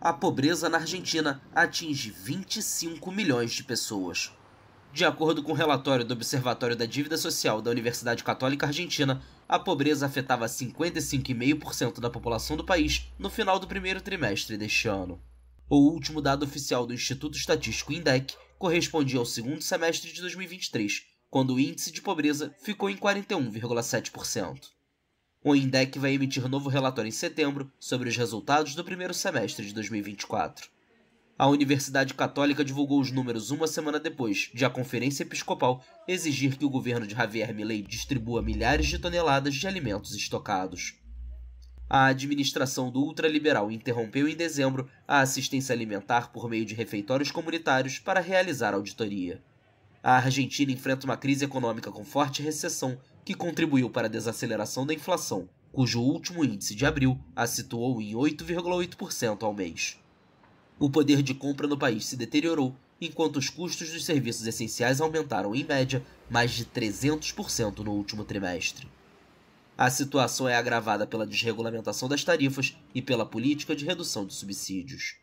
a pobreza na Argentina atinge 25 milhões de pessoas. De acordo com o um relatório do Observatório da Dívida Social da Universidade Católica Argentina, a pobreza afetava 55,5% da população do país no final do primeiro trimestre deste ano. O último dado oficial do Instituto Estatístico INDEC correspondia ao segundo semestre de 2023, quando o índice de pobreza ficou em 41,7%. O INDEC vai emitir novo relatório em setembro sobre os resultados do primeiro semestre de 2024. A Universidade Católica divulgou os números uma semana depois de a Conferência Episcopal exigir que o governo de Javier Milei distribua milhares de toneladas de alimentos estocados. A administração do ultraliberal interrompeu em dezembro a assistência alimentar por meio de refeitórios comunitários para realizar auditoria. A Argentina enfrenta uma crise econômica com forte recessão que contribuiu para a desaceleração da inflação, cujo último índice de abril a situou em 8,8% ao mês. O poder de compra no país se deteriorou, enquanto os custos dos serviços essenciais aumentaram em média mais de 300% no último trimestre. A situação é agravada pela desregulamentação das tarifas e pela política de redução de subsídios.